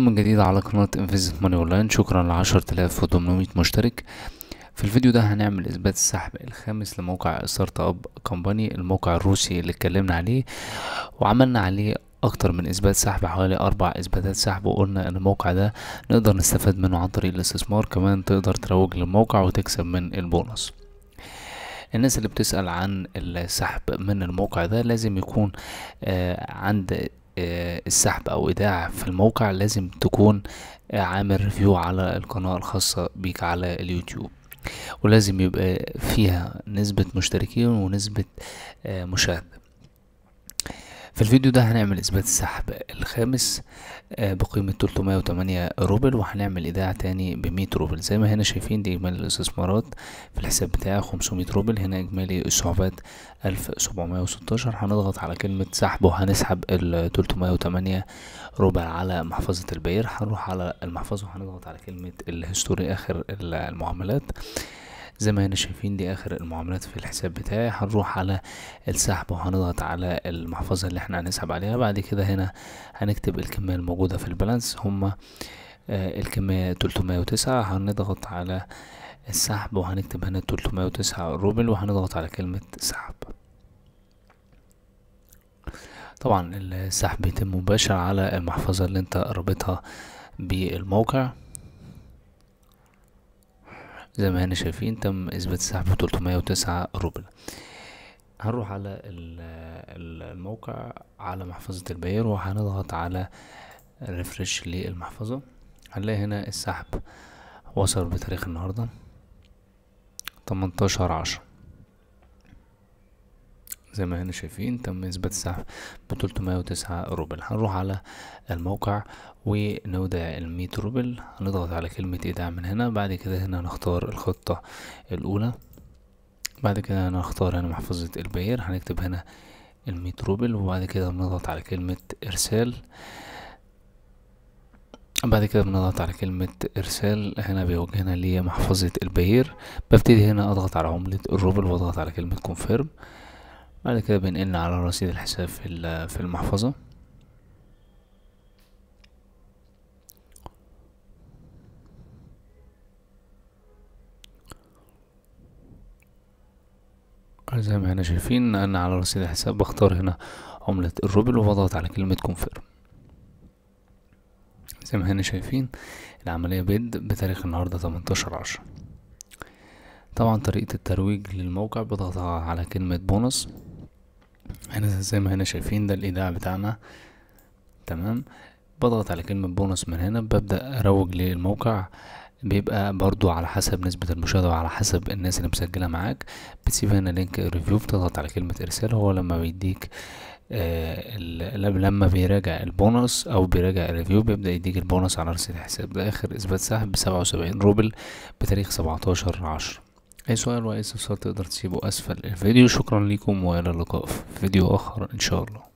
بكم من جديد على قناة انفيزيت ماني اونلاين شكرا ل 10800 مشترك في الفيديو ده هنعمل اثبات السحب الخامس لموقع ستارت اب كومباني الموقع الروسي اللي اتكلمنا عليه وعملنا عليه اكتر من اثبات سحب حوالي اربع اثباتات سحب وقلنا ان الموقع ده نقدر نستفاد منه عن طريق الاستثمار كمان تقدر تروج للموقع وتكسب من البونص الناس اللي بتسأل عن السحب من الموقع ده لازم يكون آه، عند آه، السحب او ايداع في الموقع لازم تكون عامل ريفيو على القناة الخاصة بيك على اليوتيوب ولازم يبقى فيها نسبة مشتركين ونسبة آه، مشاهدة في الفيديو ده هنعمل إثبات السحب الخامس آه، بقيمة 308 روبل وهنعمل إيداع تاني ب 100 روبل زي ما هنا شايفين دي إجمالي الاستثمارات في الحساب بتاعي 500 روبل هنا إجمالي السحبات 1716 هنضغط على كلمة سحب وهنسحب ال 308 روبل على محفظة البير هنروح على المحفظة وهنضغط على كلمة الهيستوري آخر المعاملات زي ما احنا شايفين دي اخر المعاملات في الحساب بتاعي هنروح على السحب وهنضغط على المحفظة اللي احنا هنسحب عليها بعد كده هنا هنكتب الكمية الموجودة في البالانس هما آه، الكمية 309 هنضغط على السحب وهنكتب هنا 309 روبل وهنضغط على كلمة سحب طبعا السحب بيتم مباشر على المحفظة اللي انت رابطها بالموقع زي ما هنا شايفين تم اثبات السحب 309 روبل هنروح على الموقع على محفظة البير وهنضغط على ريفرش للمحفظة هنلاقي هنا السحب وصل بتاريخ النهاردة 18 عشرة زي ما هنا شايفين تم إثبات السحب ب 309 روبل هنروح على الموقع ونودع ال 100 روبل هنضغط على كلمة إيداع من هنا بعد كده هنا هنختار الخطة الأولى بعد كده هنختار هنا محفظة البير هنكتب هنا ال 100 روبل وبعد كده بنضغط على كلمة إرسال بعد كده بنضغط على كلمة إرسال هنا بيوجهنا لمحفظة البير ببتدي هنا أضغط على عملة الروبل وأضغط على كلمة كونفيرم بعد كده بنقل على رصيد الحساب في في المحفظة زي ما احنا شايفين انا على رصيد الحساب بختار هنا عملة الروبل وبضغط على كلمة كونفيرم زي ما احنا شايفين العملية بيد بتاريخ النهاردة 18 عشرة طبعا طريقة الترويج للموقع بضغط على كلمة بونص هنا زي ما هنا شايفين ده الايداع بتاعنا تمام بضغط على كلمة بونص من هنا ببدأ اروج للموقع بيبقى برضو على حسب نسبة المشاهدة وعلى حسب الناس اللي مسجلة معاك بتسيب هنا لينك ريفيو بتضغط على كلمة ارسال هو لما بيديك آه لما بيراجع البونص او بيراجع الريفيو بيبدأ يديك البونص على رصيد الحساب ده اخر اثبات سحب بسبعة وسبعين روبل بتاريخ سبعتاشر عشرة أي سؤال وأي استفسار تقدر تسيبه أسفل الفيديو شكرا لكم وإلى اللقاء في فيديو آخر إن شاء الله